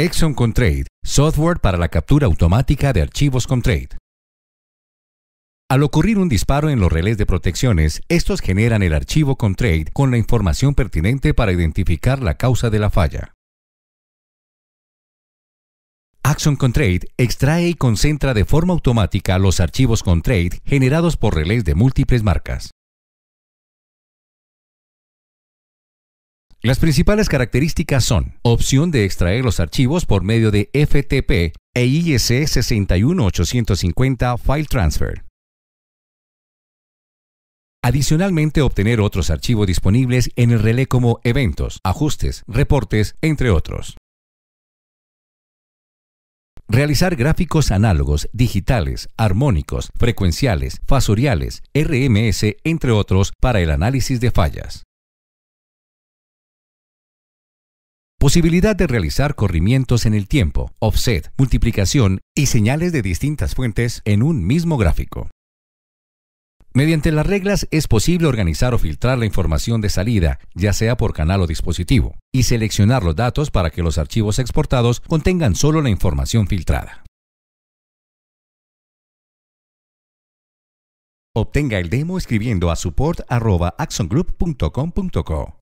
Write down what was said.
Exxon Contrade, software para la captura automática de archivos Contrade. Al ocurrir un disparo en los relés de protecciones, estos generan el archivo Contrade con la información pertinente para identificar la causa de la falla. Axon Contrade extrae y concentra de forma automática los archivos Contrade generados por relés de múltiples marcas. Las principales características son opción de extraer los archivos por medio de FTP e IEC 61850 File Transfer. Adicionalmente, obtener otros archivos disponibles en el relé como eventos, ajustes, reportes, entre otros. Realizar gráficos análogos, digitales, armónicos, frecuenciales, fasoriales, RMS, entre otros, para el análisis de fallas. Posibilidad de realizar corrimientos en el tiempo, offset, multiplicación y señales de distintas fuentes en un mismo gráfico. Mediante las reglas es posible organizar o filtrar la información de salida, ya sea por canal o dispositivo, y seleccionar los datos para que los archivos exportados contengan solo la información filtrada. Obtenga el demo escribiendo a support.axongroup.com.co.